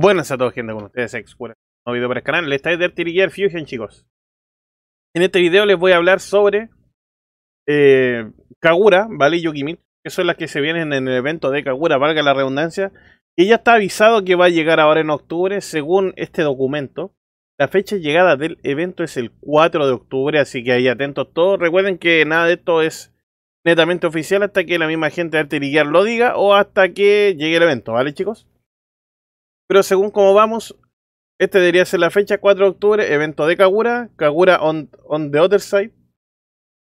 Buenas a todos, gente, con ustedes, Excura. Nuevo video para el canal. les trae de Gear Fusion, chicos. En este video les voy a hablar sobre eh, Kagura, ¿vale? Y que son las que se vienen en el evento de Kagura, valga la redundancia. Y ya está avisado que va a llegar ahora en octubre, según este documento. La fecha de llegada del evento es el 4 de octubre, así que ahí atentos todos. Recuerden que nada de esto es netamente oficial hasta que la misma gente de Dirty lo diga o hasta que llegue el evento, ¿vale, chicos? Pero según como vamos, este debería ser la fecha, 4 de octubre, evento de Kagura, Kagura on, the Other Side,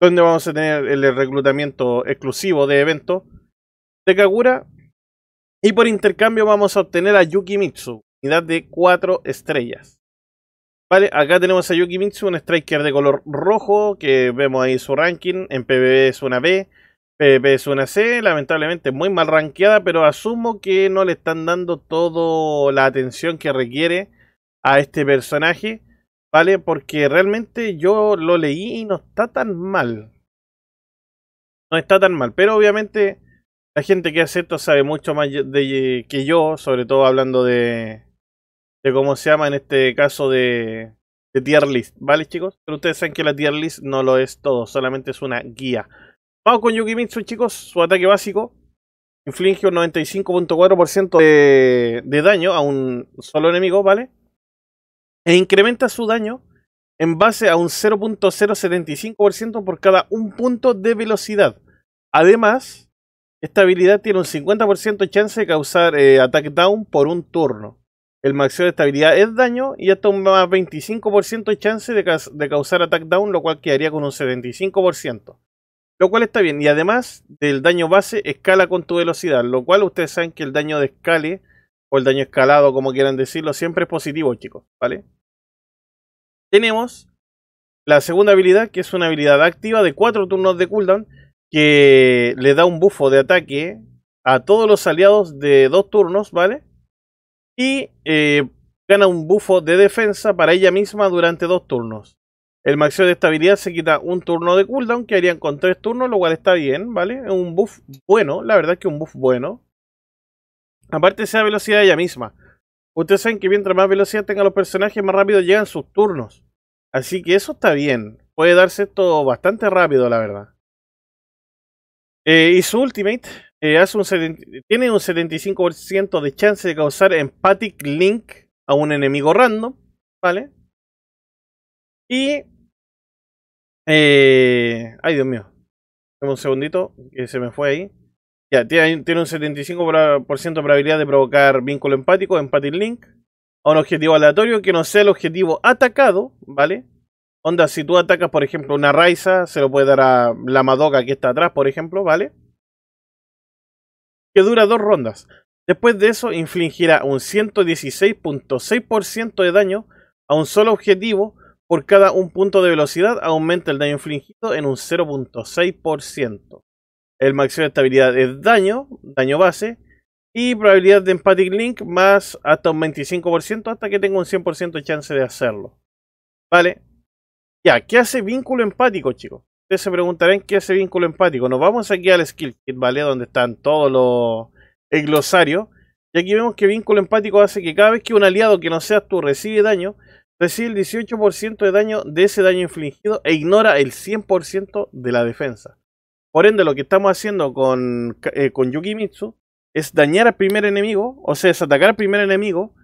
donde vamos a tener el reclutamiento exclusivo de evento de Kagura. Y por intercambio vamos a obtener a Yukimitsu, Mitsu, unidad de 4 estrellas. Vale, acá tenemos a Yukimitsu, un striker de color rojo, que vemos ahí su ranking, en PvE es una B, PvP eh, es una C, lamentablemente muy mal ranqueada pero asumo que no le están dando toda la atención que requiere a este personaje, ¿vale? Porque realmente yo lo leí y no está tan mal. No está tan mal, pero obviamente la gente que hace esto sabe mucho más de, que yo, sobre todo hablando de, de cómo se llama en este caso de, de tier list, ¿vale chicos? Pero ustedes saben que la tier list no lo es todo, solamente es una guía. Vamos con Yukimitsu, chicos. Su ataque básico inflige un 95.4% de, de daño a un solo enemigo, ¿vale? E incrementa su daño en base a un 0.075% por cada un punto de velocidad. Además, esta habilidad tiene un 50% chance de causar eh, attack down por un turno. El máximo de estabilidad es daño y hasta un más 25% chance de, chance de, causar attack down, lo cual quedaría con un 75%. Lo cual está bien. Y además del daño base, escala con tu velocidad. Lo cual ustedes saben que el daño de escale, o el daño escalado, como quieran decirlo, siempre es positivo, chicos. ¿Vale? Tenemos la segunda habilidad, que es una habilidad activa de 4 turnos de cooldown, que le da un bufo de ataque a todos los aliados de 2 turnos, ¿vale? Y eh, gana un bufo de defensa para ella misma durante 2 turnos. El máximo de estabilidad se quita un turno de cooldown, que harían con tres turnos, lo cual está bien, ¿vale? Es un buff bueno, la verdad es que un buff bueno. Aparte sea velocidad ella misma. Ustedes saben que mientras más velocidad tengan los personajes, más rápido llegan sus turnos. Así que eso está bien. Puede darse esto bastante rápido, la verdad. Eh, y su ultimate eh, hace un tiene un 75% de chance de causar empathic link a un enemigo random, ¿vale? Y eh, ay, Dios mío. Dame un segundito, que se me fue ahí. Ya, tiene, tiene un 75% de probabilidad de provocar vínculo empático, empathy link, a un objetivo aleatorio que no sea el objetivo atacado, ¿vale? Onda, si tú atacas, por ejemplo, una Raiza, se lo puede dar a la Madoka que está atrás, por ejemplo, ¿vale? Que dura dos rondas. Después de eso, infligirá un 116.6% de daño a un solo objetivo por cada un punto de velocidad aumenta el daño infligido en un 0.6%. El máximo de estabilidad es daño, daño base, y probabilidad de Empathic Link más hasta un 25% hasta que tenga un 100% de chance de hacerlo. ¿Vale? Ya, ¿qué hace vínculo empático, chicos? Ustedes se preguntarán qué hace vínculo empático. Nos vamos aquí al Skill Kit, ¿vale? Donde están todos los glosarios. Y aquí vemos que vínculo empático hace que cada vez que un aliado que no seas tú recibe daño, recibe el 18% de daño de ese daño infligido e ignora el 100% de la defensa. Por ende, lo que estamos haciendo eh, con, Yukimitsu es dañar al primer enemigo, o sea, es atacar al primer enemigo,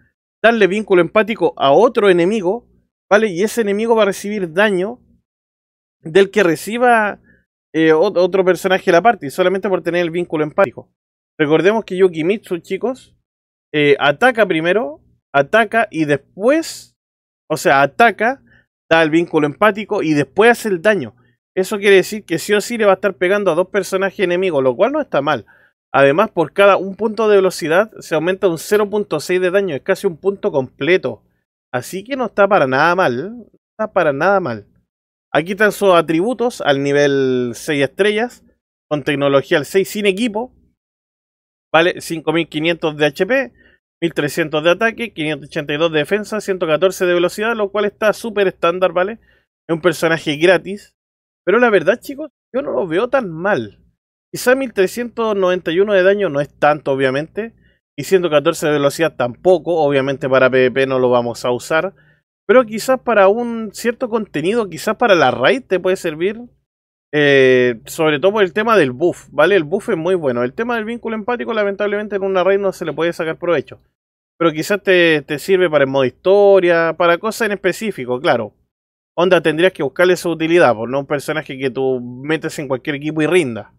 darle vínculo empático a otro enemigo, ¿vale? Y ese enemigo va a recibir daño del que reciba eh, otro personaje de la parte, solamente por tener el vínculo empático. Recordemos que Yukimitsu, chicos, eh, ataca primero, ataca y después o sea, ataca, da el vínculo empático y después hace el daño. Eso quiere decir que sí o sí le va a estar pegando a dos personajes enemigos, lo cual no está mal. Además, por cada un punto de velocidad se aumenta un 0.6 de daño, es casi un punto completo. Así que no está para nada mal, no está para nada mal. Aquí están sus atributos al nivel 6 estrellas, con tecnología al 6 sin equipo, vale 5500 de HP, 1300 de ataque, 582 de defensa, 114 de velocidad, lo cual está súper estándar, ¿vale? Es un personaje gratis. Pero la verdad, chicos, yo no lo veo tan mal. Quizá 1391 de daño no es tanto, obviamente. Y 114 de velocidad tampoco. Obviamente para PvP no lo vamos a usar. Pero quizás para un cierto contenido, quizás para la raid te puede servir. Eh, sobre todo el tema del buff, ¿vale? El buff es muy bueno. El tema del vínculo empático, lamentablemente, en una raid no se le puede sacar provecho. Pero quizás te, sirve para el modo historia, para cosas en específico, claro. Onda, tendrías que buscarle su utilidad, por pues, no un personaje que tú metes en cualquier equipo y rinda.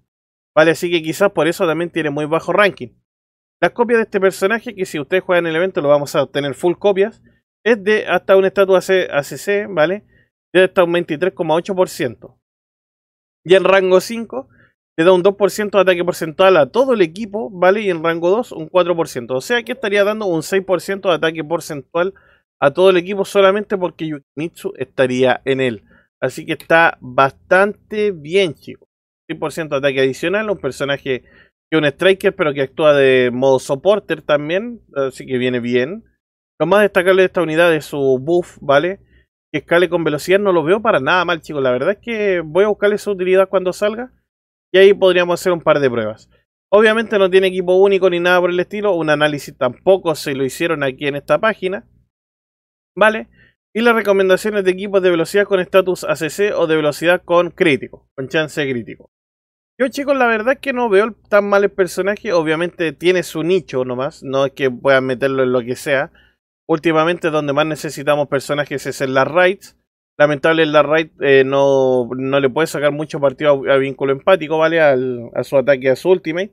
¿Vale? Así que quizás por eso también tiene muy bajo ranking. Las copias de este personaje, que si ustedes juegan el evento lo vamos a obtener full copias, es de hasta un estatua ACC, ¿vale? De hasta un 23,8%. Y en rango 5 le da un 2% de ataque porcentual a todo el equipo, ¿vale? Y en rango 2 un 4%. O sea que estaría dando un 6% de ataque porcentual a todo el equipo solamente porque Yukimitsu estaría en él. Así que está bastante bien, chicos. 100% de ataque adicional, un personaje que es un striker, pero que actúa de modo supporter también, así que viene bien. Lo más destacable de esta unidad es su buff, ¿vale? que escale con velocidad no lo veo para nada mal, chicos. La verdad es que voy a buscarle su utilidad cuando salga. Y ahí podríamos hacer un par de pruebas. Obviamente no tiene equipo único ni nada por el estilo. Un análisis tampoco se lo hicieron aquí en esta página. ¿Vale? Y las recomendaciones de equipos de velocidad con estatus ACC o de velocidad con crítico, con chance crítico. Yo chicos, la verdad es que no veo tan mal el personaje. Obviamente tiene su nicho nomás. No es que puedan meterlo en lo que sea últimamente donde más necesitamos personajes es en La raids. Lamentable la raids eh, no, le puede sacar mucho partido a, vínculo empático, ¿vale? a su ataque, a su ultimate.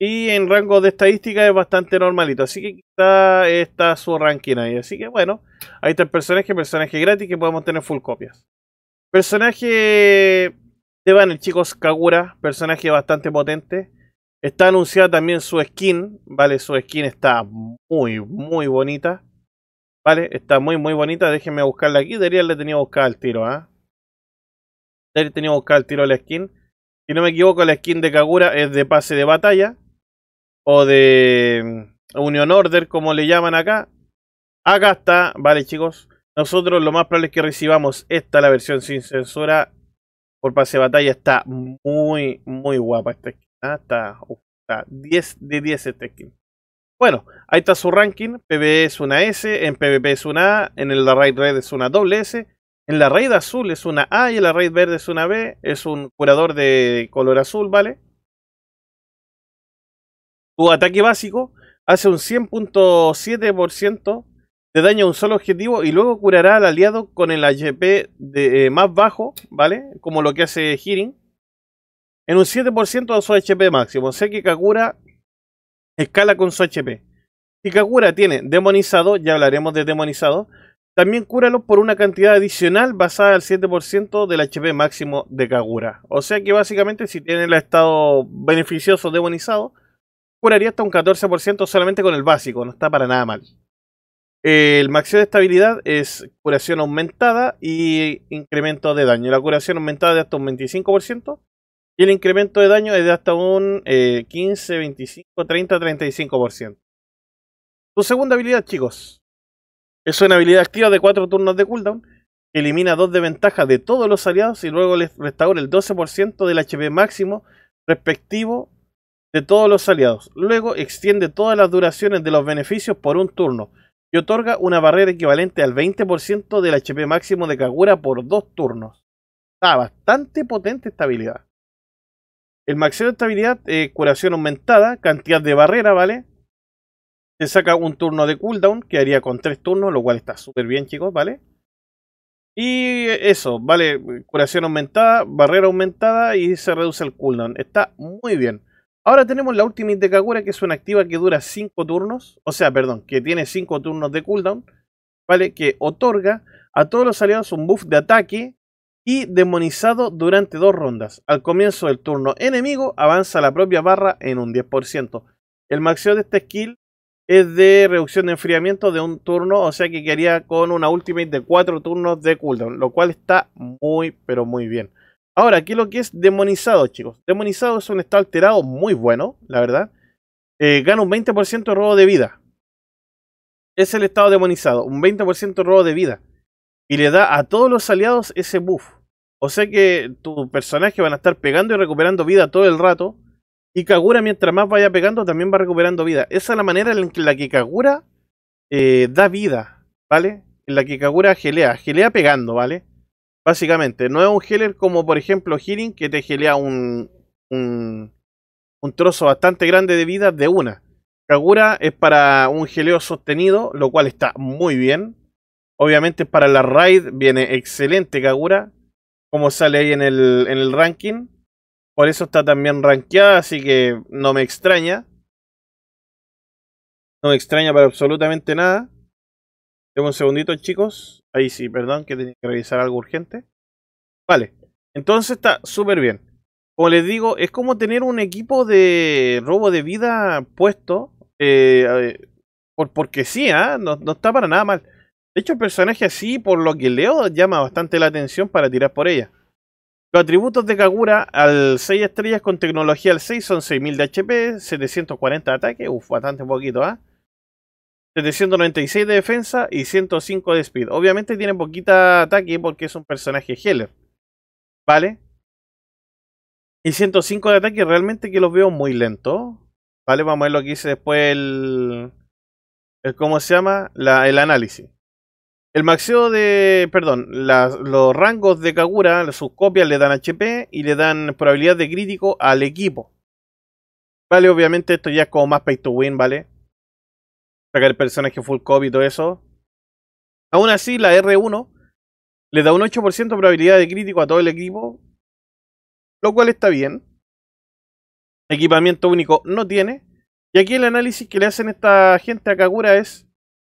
Y en rango de estadística es bastante normalito. Así que está, está su ranking ahí. Así que bueno, ahí está el personaje, personaje gratis que podemos tener full copias. Personaje de Banner, chicos, Kagura, personaje bastante potente. Está anunciada también su skin, ¿vale? Su skin está muy, muy bonita. ¿Vale? Está muy, muy bonita. Déjenme buscarla aquí. Debería le tenía buscar el tiro, ¿ah? ¿eh? Debería tenía buscar el tiro la skin. Si no me equivoco, la skin de Kagura es de pase de batalla. O de mm, Union Order, como le llaman acá. Acá está, ¿vale, chicos? Nosotros lo más probable es que recibamos esta, la versión sin censura. Por pase de batalla está muy, muy guapa esta skin. Hasta 10 de 10 este skin. Bueno, ahí está su ranking. PvE es una S, en PvP es una A, en el raid red es una doble S, en la raid azul es una A y en la raid verde es una B. Es un curador de color azul, ¿vale? Su ataque básico hace un 100.7% de daño a un solo objetivo y luego curará al aliado con el HP de, eh, más bajo, ¿vale? Como lo que hace Hearing en un 7% de su HP máximo. O sea que Kagura escala con su HP. si Kagura tiene demonizado, ya hablaremos de demonizado. También cúralo por una cantidad adicional basada al 7% del HP máximo de Kagura. O sea que básicamente si tiene el estado beneficioso demonizado, curaría hasta un 14% solamente con el básico, no está para nada mal. El máximo de estabilidad es curación aumentada y incremento de daño. La curación aumentada de hasta un 25% y el incremento de daño es de hasta un 15, 25, 30, 35%. Su segunda habilidad, chicos. Es una habilidad activa de 4 turnos de cooldown. elimina 2 de ventaja de todos los aliados y luego les restaura el 12% del HP máximo respectivo de todos los aliados. Luego extiende todas las duraciones de los beneficios por un turno y otorga una barrera equivalente al 20% del HP máximo de Kagura por dos turnos. Está bastante potente esta habilidad. El máximo de estabilidad, eh, curación aumentada, cantidad de barrera, ¿vale? Se saca un turno de cooldown, que haría con tres turnos, lo cual está súper bien, chicos, ¿vale? Y eso, ¿vale? Curación aumentada, barrera aumentada y se reduce el cooldown. Está muy bien. Ahora tenemos la última de Kagura, que es una activa que dura cinco turnos. O sea, perdón, que tiene cinco turnos de cooldown. ¿Vale? Que otorga a todos los aliados un buff de ataque y demonizado durante dos rondas. Al comienzo del turno enemigo avanza la propia barra en un 10%. El maxeo de este skill es de reducción de enfriamiento de un turno, o sea que quedaría con una ultimate de 4 turnos de cooldown, lo cual está muy pero muy bien. Ahora, es lo que es demonizado, chicos. Demonizado es un estado alterado muy bueno, la verdad. Eh, gana un 20% de robo de vida. Es el estado demonizado, un 20% de robo de vida y le da a todos los aliados ese buff. O sea que tus personaje van a estar pegando y recuperando vida todo el rato. Y Kagura, mientras más vaya pegando, también va recuperando vida. Esa es la manera en la que Kagura eh, da vida, ¿vale? En la que Kagura gelea, gelea pegando, ¿vale? Básicamente, no es un healer como por ejemplo Healing que te gelea un, un, un trozo bastante grande de vida de una. Kagura es para un geleo sostenido, lo cual está muy bien. Obviamente para la raid viene excelente Kagura, como sale ahí en el, en el ranking. Por eso está también rankeada, así que no me extraña. No me extraña para absolutamente nada. Tengo un segundito, chicos. Ahí sí, perdón, que tenía que revisar algo urgente. Vale, entonces está súper bien. Como les digo, es como tener un equipo de robo de vida puesto. Eh, por, porque sí, ¿ah? no está para nada mal. De hecho, el personaje así, por lo que leo, llama bastante la atención para tirar por ella. Los atributos de Kagura al 6 estrellas con tecnología al 6 son 6000 de HP, 740 de ataque, uff, bastante poquito, ¿ah? 796 de defensa y 105 de speed. Obviamente tiene poquita ataque porque es un personaje healer. ¿Vale? Y 105 de ataque realmente que los veo muy lento ¿Vale? Vamos a ver lo que dice después el... ¿Cómo se llama? el análisis. El maxeo de. Perdón, los rangos de Kagura, sus copias le dan HP y le dan probabilidad de crítico al equipo. Vale, obviamente esto ya es como más pay to win, ¿vale? Sacar el personaje full copy y todo eso. Aún así, la R1 le da un 8% de probabilidad de crítico a todo el equipo. Lo cual está bien. Equipamiento único no tiene. Y aquí el análisis que le hacen esta gente a Kagura es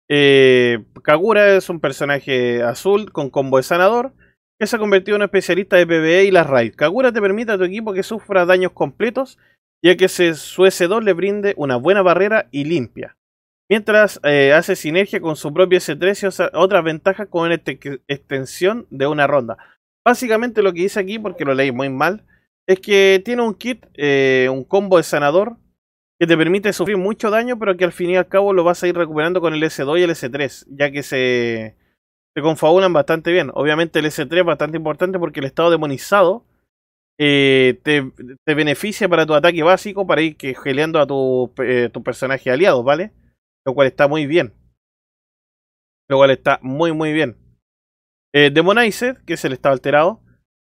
eh, Kagura es un personaje azul con combo de sanador que se ha convertido en un especialista de PvE y las raids. Kagura te permite a tu equipo que sufra daños completos, ya que su S2 le brinde una buena barrera y limpia. Mientras eh, hace sinergia con su propio S3 y otras ventajas con extensión de una ronda. Básicamente lo que dice aquí, porque lo leí muy mal, es que tiene un kit, eh, un combo de sanador que te permite sufrir mucho daño, pero que al fin y al cabo lo vas a ir recuperando con el S2 y el S3, ya que se, se confabulan bastante bien. Obviamente el S3 es bastante importante porque el estado demonizado eh, te, beneficia para tu ataque básico, para ir que, geleando a tu, personajes eh, aliados, personaje aliado, ¿vale? Lo cual está muy bien. Lo cual está muy, muy bien. Eh, Demonizer, que es el estado alterado,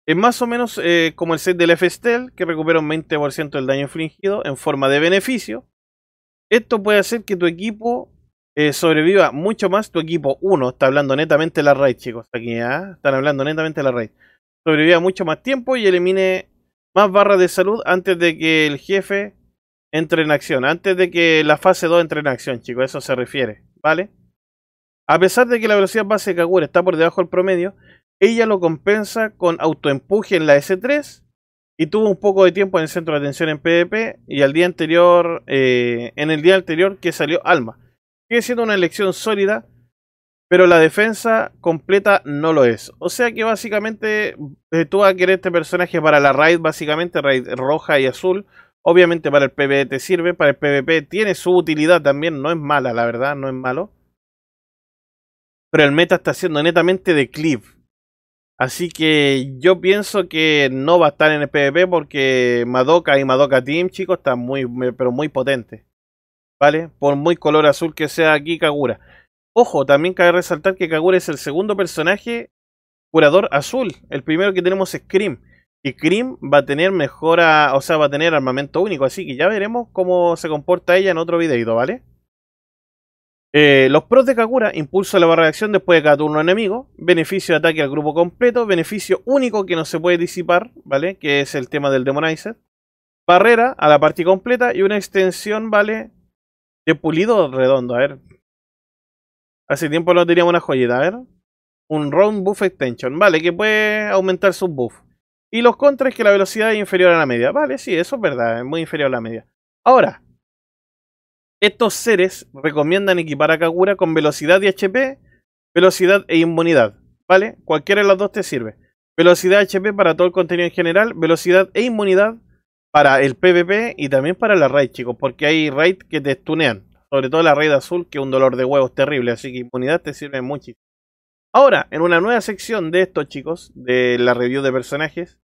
es más o menos eh, como el set del f stell que recupera un 20% del daño infligido en forma de beneficio. Esto puede hacer que tu equipo eh, sobreviva mucho más. Tu equipo 1 está hablando netamente la raid, chicos. Aquí ¿ah? están hablando netamente la raid. Sobreviva mucho más tiempo y elimine más barras de salud antes de que el jefe entre en acción. Antes de que la fase 2 entre en acción, chicos. eso se refiere, ¿vale? A pesar de que la velocidad base de Kagura está por debajo del promedio, ella lo compensa con autoempuje en la S3 y tuvo un poco de tiempo en el centro de atención en PvP y al día anterior, eh, en el día anterior que salió Alma. Sigue siendo una elección sólida, pero la defensa completa no lo es. O sea que básicamente eh, tú vas a querer este personaje para la raid, básicamente raid roja y azul. Obviamente para el PvP e te sirve, para el PvP tiene su utilidad también, no es mala, la verdad, no es malo. Pero el meta está siendo netamente de clip. Así que yo pienso que no va a estar en el PvP porque Madoka y Madoka Team, chicos, están muy, pero muy potentes. ¿Vale? Por muy color azul que sea aquí Kagura. Ojo, también cabe resaltar que Kagura es el segundo personaje curador azul. El primero que tenemos es Krim. Y Cream va a tener mejora, o sea, va a tener armamento único. Así que ya veremos cómo se comporta ella en otro videito, ¿vale? Eh, los pros de Kakura, impulso a la barra de acción después de cada turno enemigo, beneficio de ataque al grupo completo, beneficio único que no se puede disipar, ¿vale? Que es el tema del Demonizer. Barrera a la parte completa y una extensión, ¿vale? De pulido redondo, a ver. Hace tiempo no teníamos una joyita, a ver. Un Round Buff Extension, ¿vale? Que puede aumentar sus buff Y los contras que la velocidad es inferior a la media. Vale, sí, eso es verdad, es muy inferior a la media. Ahora, estos seres recomiendan equipar a Kagura con velocidad y HP, velocidad e inmunidad, ¿vale? Cualquiera de las dos te sirve. Velocidad HP para todo el contenido en general, velocidad e inmunidad para el PvP y también para la raid, chicos, porque hay raid que te stunean, sobre todo la raid azul, que es un dolor de huevos terrible, así que inmunidad te sirve muchísimo. Ahora, en una nueva sección de estos chicos, de la review de personajes,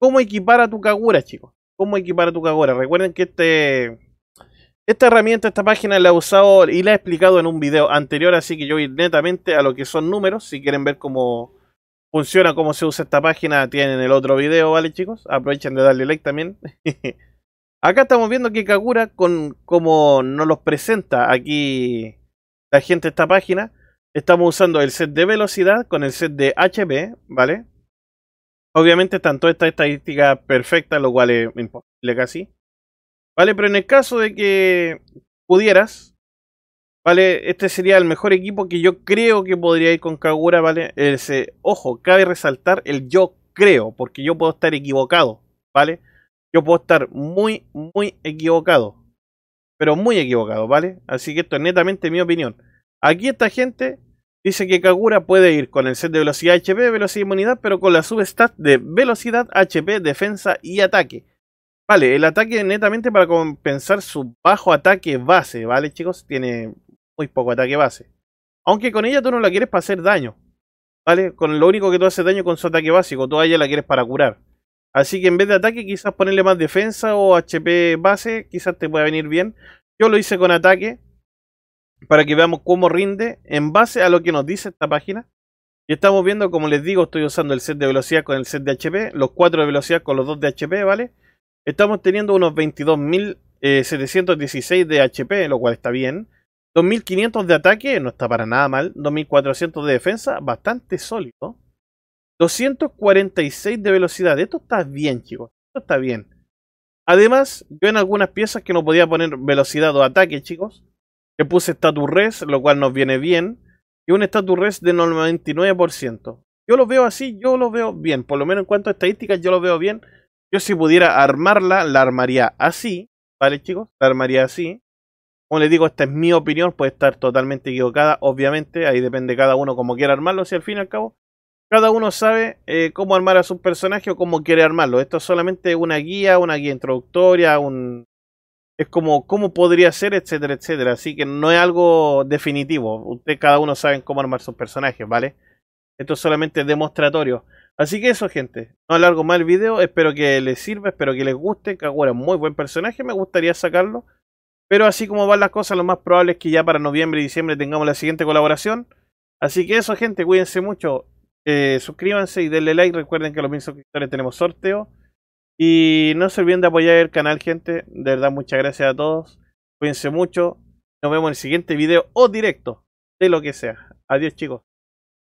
¿cómo equipar a tu Kagura, chicos? ¿Cómo equipar a tu Kagura? Recuerden que este esta herramienta, esta página la he usado y la he explicado en un video anterior, así que yo voy netamente a lo que son números. Si quieren ver cómo funciona, cómo se usa esta página, tienen el otro video, ¿vale chicos? Aprovechen de darle like también. Acá estamos viendo que Kagura, con como nos los presenta aquí la gente esta página, estamos usando el set de velocidad con el set de HP, ¿vale? Obviamente están todas estas estadísticas perfectas, lo cual es imposible casi. ¿Vale? Pero en el caso de que pudieras, ¿vale? Este sería el mejor equipo que yo creo que podría ir con Kagura, ¿vale? Ese, ojo, cabe resaltar el yo creo, porque yo puedo estar equivocado, ¿vale? Yo puedo estar muy, muy equivocado. Pero muy equivocado, ¿vale? Así que esto es netamente mi opinión. Aquí esta gente dice que Kagura puede ir con el set de velocidad HP, velocidad y inmunidad, pero con la subestat de velocidad, HP, defensa y ataque. Vale, el ataque netamente para compensar su bajo ataque base, ¿vale, chicos? Tiene muy poco ataque base. Aunque con ella tú no la quieres para hacer daño, ¿vale? Con lo único que tú haces daño con su ataque básico, tú a ella la quieres para curar. Así que en vez de ataque, quizás ponerle más defensa o HP base, quizás te pueda venir bien. Yo lo hice con ataque, para que veamos cómo rinde en base a lo que nos dice esta página. Y estamos viendo, como les digo, estoy usando el set de velocidad con el set de HP, los cuatro de velocidad con los dos de HP, ¿vale? vale Estamos teniendo unos 22.716 eh, de HP, lo cual está bien. 2.500 de ataque, no está para nada mal. 2.400 de defensa, bastante sólido. 246 de velocidad. Esto está bien, chicos. Esto está bien. Además, yo en algunas piezas que no podía poner velocidad o ataque, chicos, le puse status res, lo cual nos viene bien. Y un status res de 99%. Yo lo veo así, yo lo veo bien. Por lo menos en cuanto a estadísticas, yo lo veo bien. Yo si pudiera armarla, la armaría así, ¿vale chicos? La armaría así. Como les digo, esta es mi opinión, puede estar totalmente equivocada, obviamente, ahí depende cada uno como quiera armarlo, si al fin y al cabo cada uno sabe eh, cómo armar a su personaje o cómo quiere armarlo. Esto es solamente una guía, una guía introductoria, un... es como cómo podría ser, etcétera, etcétera. Así que no es algo definitivo. Ustedes cada uno sabe cómo armar sus personajes, ¿vale? Esto es solamente demostratorio. Así que eso, gente. No alargo más el video. Espero que les sirva, espero que les guste. Kagura es muy buen personaje, me gustaría sacarlo. Pero así como van las cosas, lo más probable es que ya para noviembre y diciembre tengamos la siguiente colaboración. Así que eso, gente, cuídense mucho. Eh, suscríbanse y denle like. Recuerden que a los mismos suscriptores tenemos sorteo. Y no se olviden de apoyar el canal, gente. De verdad, muchas gracias a todos. Cuídense mucho. Nos vemos en el siguiente video o directo. De lo que sea. Adiós, chicos.